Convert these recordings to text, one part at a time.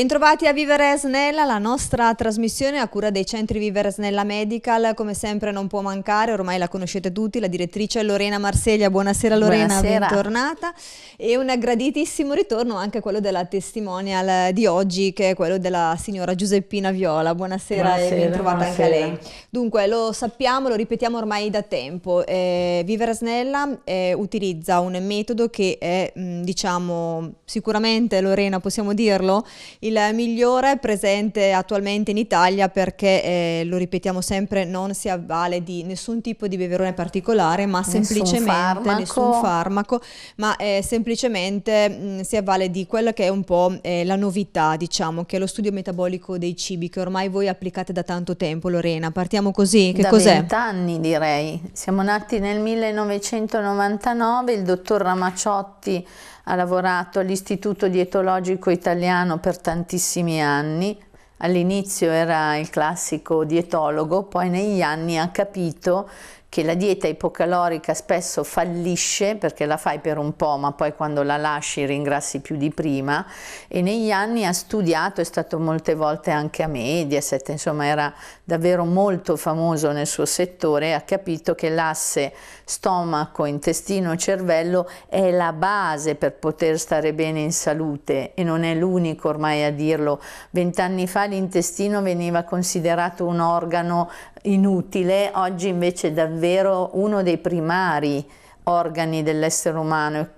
Bentrovati a Vivere Snella, la nostra trasmissione a cura dei centri Vivere Snella Medical, come sempre non può mancare, ormai la conoscete tutti, la direttrice Lorena Marseglia, buonasera Lorena, buonasera. bentornata e un graditissimo ritorno anche quello della testimonial di oggi che è quello della signora Giuseppina Viola, buonasera, buonasera e bentrovata buonasera. anche a lei. Dunque lo sappiamo, lo ripetiamo ormai da tempo, eh, Vivere Snella eh, utilizza un metodo che è mh, mm, diciamo sicuramente Lorena possiamo dirlo, il il migliore presente attualmente in Italia perché, eh, lo ripetiamo sempre, non si avvale di nessun tipo di beverone particolare, ma nessun semplicemente farmaco. nessun farmaco, ma eh, semplicemente mh, mm, si avvale di quella che è un po' eh, la novità, diciamo, che è lo studio metabolico dei cibi, che ormai voi applicate da tanto tempo, Lorena. Partiamo così, che da cos'è? Da vent'anni direi. Siamo nati nel 1999, il dottor Ramaciotti ha lavorato all'Istituto Dietologico Italiano per tantissimi anni, all'inizio era il classico dietologo, poi negli anni ha capito che la dieta ipocalorica spesso fallisce perché la fai per un po', ma poi quando la lasci ringrassi più di prima e negli anni ha studiato, è stato molte volte anche a Mediaset, insomma era davvero molto famoso nel suo settore ha capito che l'asse stomaco, intestino, cervello è la base per poter stare bene in salute e non è l'unico ormai a dirlo. Vent'anni fa l'intestino veniva considerato un organo inutile, oggi invece è davvero uno dei primari organi dell'essere umano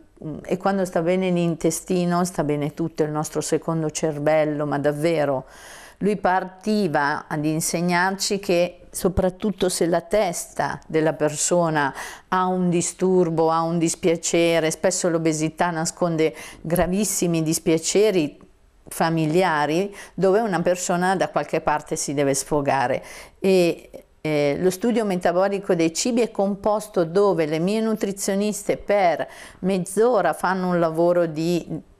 e quando sta bene l'intestino sta bene tutto il nostro secondo cervello, ma davvero lui partiva ad insegnarci che soprattutto se la testa della persona ha un disturbo, ha un dispiacere, spesso l'obesità nasconde gravissimi dispiaceri familiari dove una persona da qualche parte si deve sfogare e eh, lo studio metabolico dei cibi è composto dove le mie nutrizioniste per mezz'ora fanno un lavoro di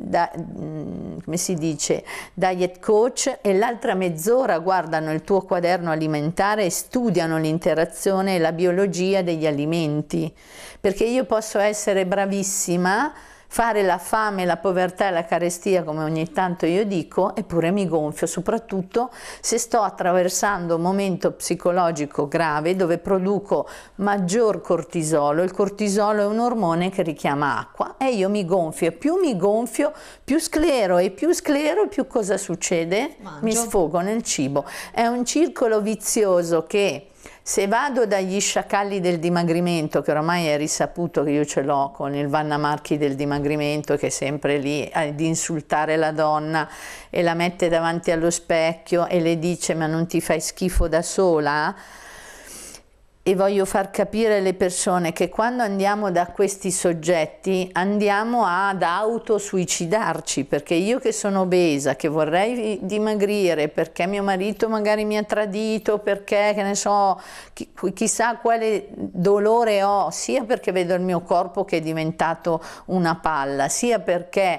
da, mm, come si dice, diet coach e l'altra mezz'ora guardano il tuo quaderno alimentare e studiano l'interazione e la biologia degli alimenti, perché io posso essere bravissima fare la fame, la povertà e la carestia, come ogni tanto io dico, eppure mi gonfio, soprattutto se sto attraversando un momento psicologico grave dove produco maggior cortisolo. Il cortisolo è un ormone che richiama acqua e io mi gonfio. Più mi gonfio, più sclero e più sclero, più cosa succede? Mangio. Mi sfogo nel cibo. È un circolo vizioso che se vado dagli sciacalli del dimagrimento, che ormai è risaputo che io ce l'ho con il Vanna Marchi del dimagrimento, che è sempre lì ad eh, insultare la donna e la mette davanti allo specchio e le dice ma non ti fai schifo da sola? e voglio far capire alle persone che quando andiamo da questi soggetti andiamo ad autosuicidarci perché io che sono obesa, che vorrei dimagrire, perché mio marito magari mi ha tradito, perché che ne so, chi, chissà quale dolore ho, sia perché vedo il mio corpo che è diventato una palla, sia perché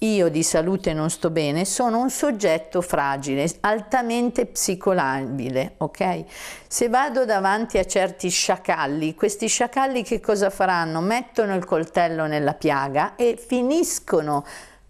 io di salute non sto bene, sono un soggetto fragile, altamente psicolabile, ok? Se vado davanti a certi sciacalli, questi sciacalli che cosa faranno? Mettono il coltello nella piaga e finiscono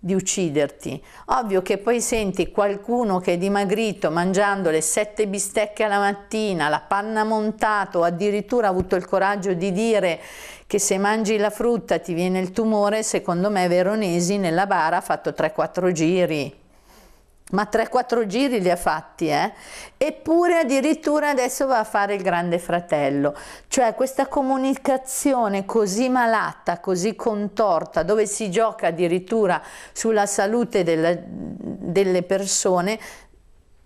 di ucciderti. Ovvio che poi senti qualcuno che è dimagrito mangiando le sette bistecche alla mattina, la panna montata o addirittura ha avuto il coraggio di dire che se mangi la frutta ti viene il tumore, secondo me Veronesi nella bara ha fatto 3-4 giri ma 3-4 giri li ha fatti, eh? eppure addirittura adesso va a fare il grande fratello, cioè questa comunicazione così malata, così contorta, dove si gioca addirittura sulla salute della, delle persone,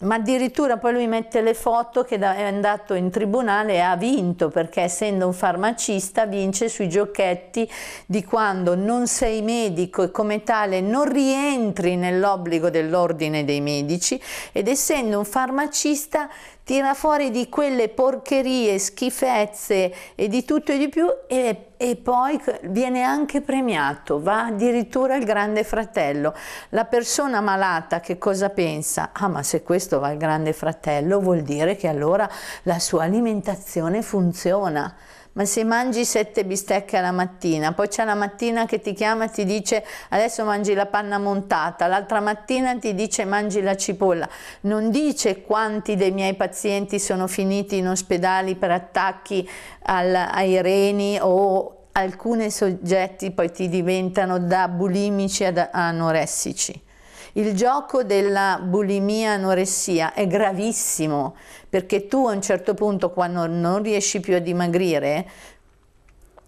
ma addirittura poi lui mette le foto che è andato in tribunale e ha vinto perché essendo un farmacista vince sui giochetti di quando non sei medico e come tale non rientri nell'obbligo dell'ordine dei medici ed essendo un farmacista tira fuori di quelle porcherie, schifezze e di tutto e di più e, e poi viene anche premiato, va addirittura il grande fratello. La persona malata che cosa pensa? Ah ma se questo va al grande fratello vuol dire che allora la sua alimentazione funziona ma se mangi sette bistecche alla mattina, poi c'è la mattina che ti chiama e ti dice adesso mangi la panna montata, l'altra mattina ti dice mangi la cipolla, non dice quanti dei miei pazienti sono finiti in ospedali per attacchi al, ai reni o alcuni soggetti poi ti diventano da bulimici ad anoressici. Il gioco della bulimia anoressia è gravissimo perché tu a un certo punto quando non riesci più a dimagrire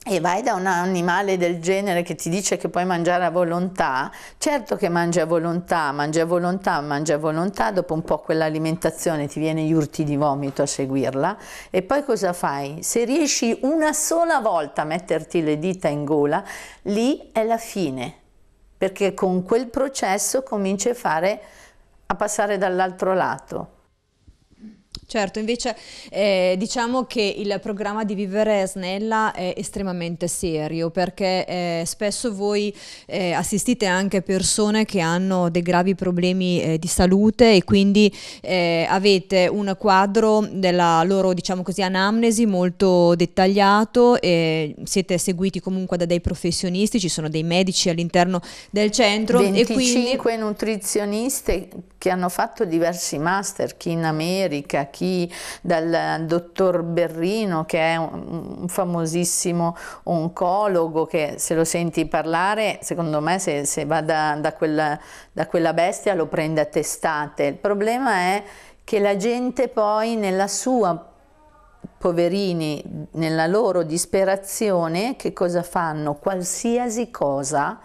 e vai da un animale del genere che ti dice che puoi mangiare a volontà, certo che mangi a volontà, mangi a volontà, mangi a volontà, dopo un po' quell'alimentazione ti viene gli urti di vomito a seguirla e poi cosa fai? Se riesci una sola volta a metterti le dita in gola, lì è la fine perché con quel processo cominci a, fare, a passare dall'altro lato. Certo, invece eh, diciamo che il programma di Vivere Snella è estremamente serio perché eh, spesso voi eh, assistite anche persone che hanno dei gravi problemi eh, di salute e quindi eh, avete un quadro della loro diciamo così, anamnesi molto dettagliato, siete seguiti comunque da dei professionisti, ci sono dei medici all'interno del centro. 25 e quindi... nutrizioniste che hanno fatto diversi master, chi in America, chi chi, dal dottor Berrino che è un, famosissimo oncologo che se lo senti parlare, secondo me se, se va da, da, quella, da quella bestia lo prende a testate. Il problema è che la gente poi nella sua poverini nella loro disperazione che cosa fanno? Qualsiasi cosa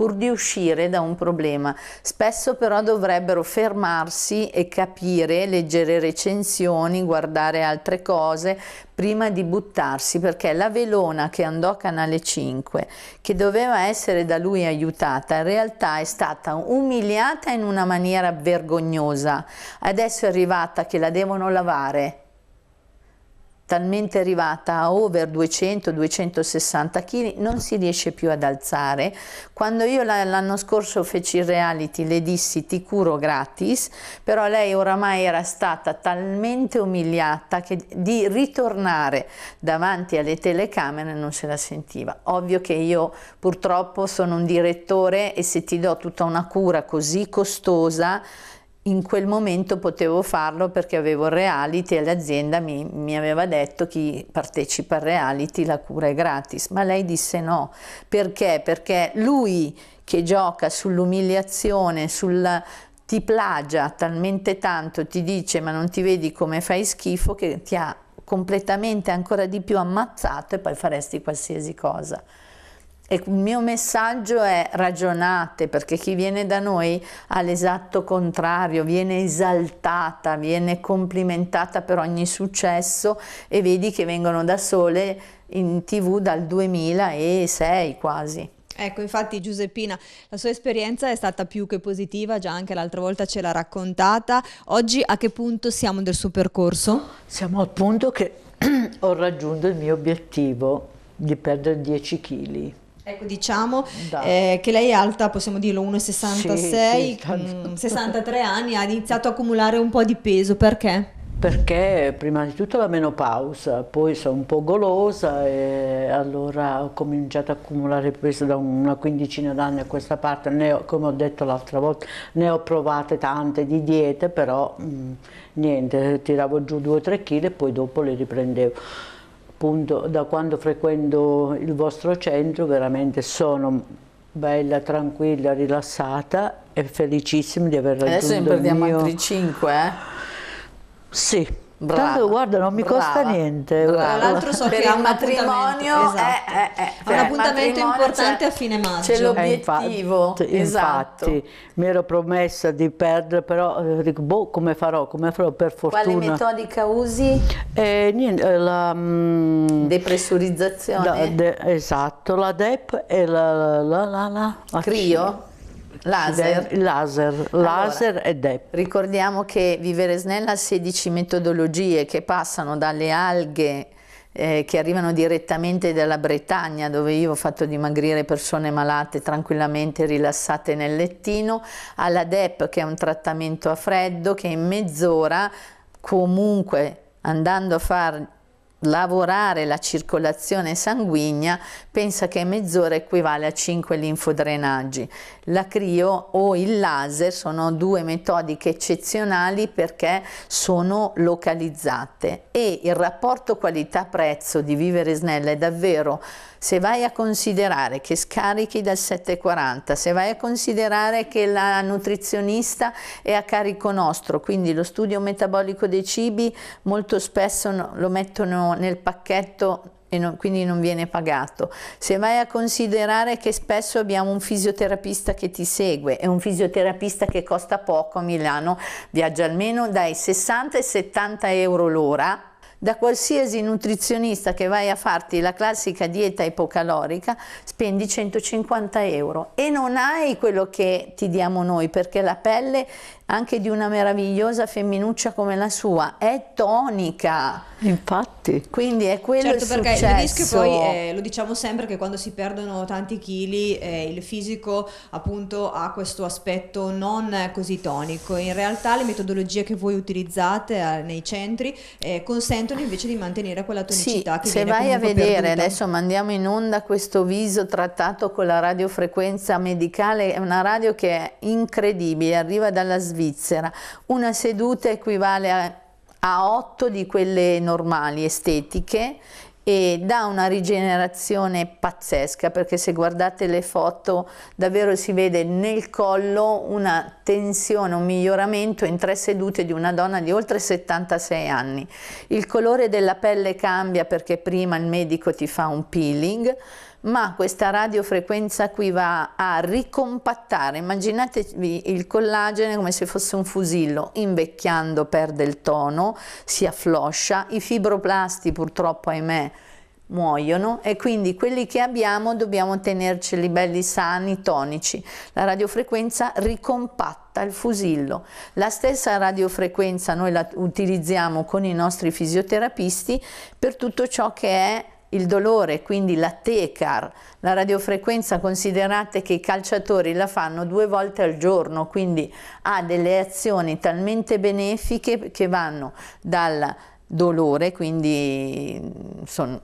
pur di uscire da un problema. Spesso però dovrebbero fermarsi e capire, leggere recensioni, guardare altre cose prima di buttarsi perché la velona che andò a Canale 5 che doveva essere da lui aiutata in realtà è stata umiliata in una maniera vergognosa adesso è arrivata che la devono lavare talmente arrivata a over 200-260 kg non si riesce più ad alzare. Quando io l'anno scorso feci il reality le dissi ti curo gratis, però lei oramai era stata talmente umiliata che di ritornare davanti alle telecamere non se la sentiva. Ovvio che io purtroppo sono un direttore e se ti do tutta una cura così costosa in quel momento potevo farlo perché avevo il reality e l'azienda mi, mi, aveva detto chi partecipa al reality la cura è gratis, ma lei disse no, perché? Perché lui che gioca sull'umiliazione, sul ti plagia talmente tanto, ti dice ma non ti vedi come fai schifo che ti ha completamente ancora di più ammazzato e poi faresti qualsiasi cosa. E il mio messaggio è ragionate perché chi viene da noi ha l'esatto contrario, viene esaltata, viene complimentata per ogni successo e vedi che vengono da sole in tv dal 2006 quasi. Ecco, infatti Giuseppina, la sua esperienza è stata più che positiva, già anche l'altra volta ce l'ha raccontata. Oggi a che punto siamo del suo percorso? Siamo al punto che ho raggiunto il mio obiettivo di perdere 10 kg. Ecco, diciamo eh, che lei è alta, possiamo dirlo, 1,66, sì, sì, 63 mm, anni, ha iniziato a accumulare un po' di peso, perché? Perché prima di tutto la menopausa, poi sono un po' golosa e allora ho cominciato a accumulare peso da una quindicina d'anni a questa parte, ho, come ho detto l'altra volta, ne ho provate tante di diete, però mh, mm, niente, tiravo giù 2-3 kg e poi dopo le riprendevo appunto da quando frequento il vostro centro veramente sono bella, tranquilla, rilassata e felicissima di aver raggiunto Adesso ne perdiamo mio... altri 5, eh? Sì, Brava, Tanto guarda, non mi brava, costa niente. Tra l'altro so per che il matrimonio esatto. è, è, è, è, un cioè, appuntamento importante a fine maggio. C'è eh, l'obiettivo. Infatti, esatto. infatti, mi ero promessa di perdere, però eh, dico, boh, come farò? Come farò per fortuna? Quale metodica usi? Eh, niente, eh, la mm, depressurizzazione. La, de, esatto, la DEP e la, la, la, la, la Crio? Laser. Laser, laser allora, ed è. Ricordiamo che Vivere Viveresnella ha 16 metodologie che passano dalle alghe eh, che arrivano direttamente dalla Bretagna, dove io ho fatto dimagrire persone malate tranquillamente rilassate nel lettino, alla DEP che è un trattamento a freddo che in mezz'ora comunque andando a fare lavorare la circolazione sanguigna, pensa che mezz'ora equivale a 5 linfodrenaggi. La crio o il laser sono due metodiche eccezionali perché sono localizzate e il rapporto qualità-prezzo di Vivere Snella è davvero se vai a considerare che scarichi dal 740, se vai a considerare che la nutrizionista è a carico nostro, quindi lo studio metabolico dei cibi molto spesso lo mettono nel pacchetto e non, quindi non viene pagato. Se vai a considerare che spesso abbiamo un fisioterapista che ti segue, è un fisioterapista che costa poco a Milano, viaggia almeno dai 60 ai 70 euro l'ora, da qualsiasi nutrizionista che vai a farti la classica dieta ipocalorica spendi 150 euro e non hai quello che ti diamo noi perché la pelle anche di una meravigliosa femminuccia come la sua, è tonica. Infatti. Quindi è quello certo, il perché il rischio poi, eh, lo diciamo sempre, che quando si perdono tanti chili eh, il fisico appunto ha questo aspetto non così tonico. In realtà le metodologie che voi utilizzate eh, nei centri eh, consentono invece di mantenere quella tonicità sì, che se vai a vedere, perduta. adesso mandiamo in onda questo viso trattato con la radiofrequenza medicale, è una radio che è incredibile, arriva dalla Svizzera Svizzera. Una seduta equivale a, a 8 di quelle normali estetiche e dà una rigenerazione pazzesca perché se guardate le foto davvero si vede nel collo una tensione, un miglioramento in tre sedute di una donna di oltre 76 anni. Il colore della pelle cambia perché prima il medico ti fa un peeling, ma questa radiofrequenza qui va a ricompattare, immaginatevi il collagene come se fosse un fusillo, invecchiando perde il tono, si affloscia, i fibroplasti purtroppo ahimè muoiono e quindi quelli che abbiamo dobbiamo tenerceli belli sani, tonici. La radiofrequenza ricompatta il fusillo. La stessa radiofrequenza noi la utilizziamo con i nostri fisioterapisti per tutto ciò che è il dolore, quindi la tecar, la radiofrequenza considerate che i calciatori la fanno due volte al giorno, quindi ha delle azioni talmente benefiche che vanno dal dolore, quindi mm, sono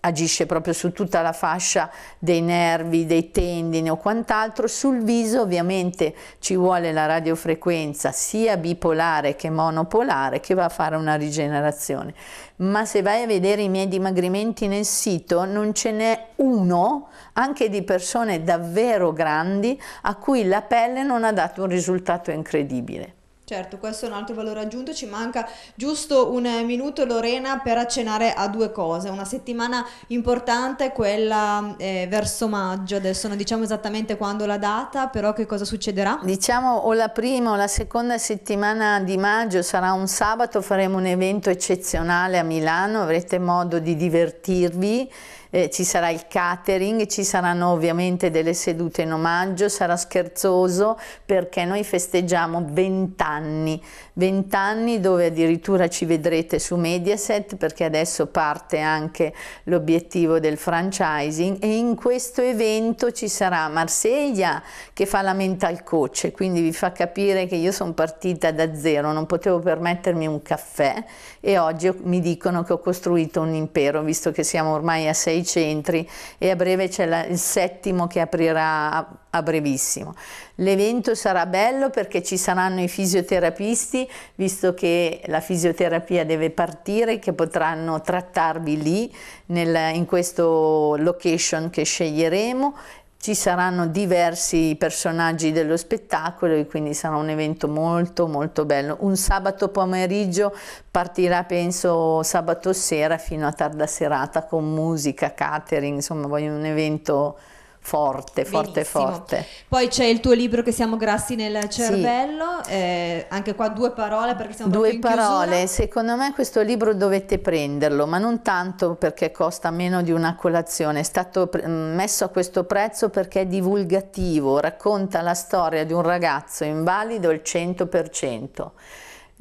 agisce proprio su tutta la fascia dei nervi, dei tendini o quant'altro, sul viso ovviamente ci vuole la radiofrequenza sia bipolare che monopolare che va a fare una rigenerazione, ma se vai a vedere i miei dimagrimenti nel sito non ce n'è uno, anche di persone davvero grandi, a cui la pelle non ha dato un risultato incredibile. Certo, questo è un altro valore aggiunto, ci manca giusto un minuto Lorena per accennare a due cose, una settimana importante è quella eh, verso maggio, adesso non diciamo esattamente quando la data, però che cosa succederà? Diciamo o la prima o la seconda settimana di maggio, sarà un sabato, faremo un evento eccezionale a Milano, avrete modo di divertirvi, eh, ci sarà il catering, ci saranno ovviamente delle sedute in omaggio, sarà scherzoso perché noi festeggiamo 20 anni vent'anni dove addirittura ci vedrete su Mediaset perché adesso parte anche l'obiettivo del franchising e in questo evento ci sarà Marsiglia che fa la mental coach quindi vi fa capire che io sono partita da zero, non potevo permettermi un caffè e oggi mi dicono che ho costruito un impero visto che siamo ormai a sei centri e a breve c'è il settimo che aprirà a, a brevissimo. L'evento sarà bello perché ci saranno i fisioterapisti, visto che la fisioterapia deve partire, che potranno trattarvi lì nel, in questo location che sceglieremo ci saranno diversi personaggi dello spettacolo e quindi sarà un evento molto molto bello. Un sabato pomeriggio partirà penso sabato sera fino a tarda serata con musica, catering, insomma voglio un evento forte, forte, Benissimo. forte. Poi c'è il tuo libro che siamo grassi nel cervello, sì. eh, anche qua due parole perché siamo Due parole, secondo me questo libro dovete prenderlo, ma non tanto perché costa meno di una colazione, è stato mm, messo a questo prezzo perché è divulgativo, racconta la storia di un ragazzo invalido il 100%.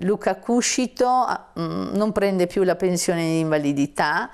Luca Cuscito mh, ah, mm, non prende più la pensione di invalidità,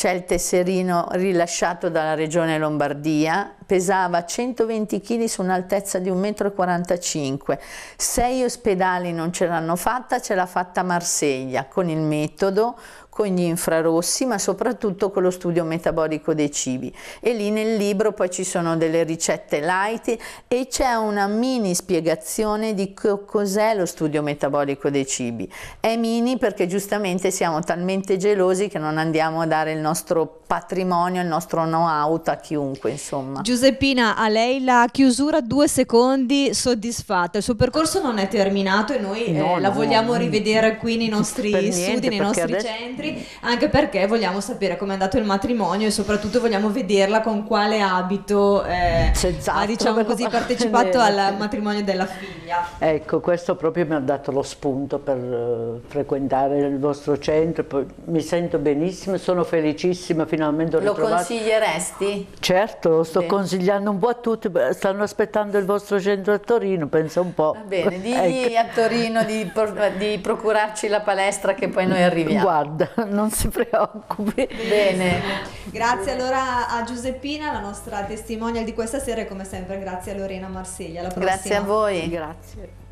c'è il tesserino rilasciato dalla regione Lombardia, pesava 120 kg su un'altezza di 1,45 m, sei ospedali non ce l'hanno fatta, ce l'ha fatta Marsiglia con il metodo, con gli infrarossi, ma soprattutto con lo studio metabolico dei cibi. E lì nel libro poi ci sono delle ricette light e c'è una mini spiegazione di co cos'è lo studio metabolico dei cibi. È mini perché giustamente siamo talmente gelosi che non andiamo a dare il nostro patrimonio, il nostro know-how a chiunque, insomma. Giuseppina, a lei la chiusura due secondi soddisfatta. Il suo percorso non è terminato e noi no, eh, no, la vogliamo no, rivedere qui nei nostri studi, nei nostri centri anche perché vogliamo sapere com'è andato il matrimonio e soprattutto vogliamo vederla con quale abito eh, ha diciamo così, partecipato al matrimonio della figlia. Ecco, questo proprio mi ha dato lo spunto per uh, frequentare il vostro centro, poi, mi sento benissimo, sono felicissima, finalmente ho Lo consiglieresti? Certo, lo sto bene. consigliando un po' a tutti, stanno aspettando il vostro centro a Torino, pensa un po'. Va bene, digli ecco. a Torino di, di procurarci la palestra che poi noi arriviamo. Guarda, non si preoccupi. Bene. Grazie allora a Giuseppina, la nostra testimonial di questa sera e come sempre grazie a Lorena Marsiglia. Alla prossima. Grazie a voi. Grazie.